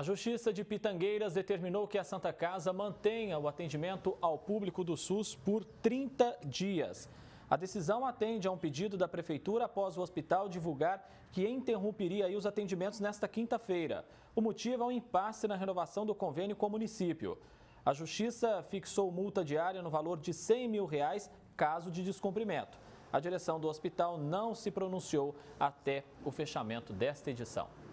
A Justiça de Pitangueiras determinou que a Santa Casa mantenha o atendimento ao público do SUS por 30 dias. A decisão atende a um pedido da Prefeitura após o hospital divulgar que interromperia os atendimentos nesta quinta-feira. O motivo é um impasse na renovação do convênio com o município. A Justiça fixou multa diária no valor de 100 mil reais caso de descumprimento. A direção do hospital não se pronunciou até o fechamento desta edição.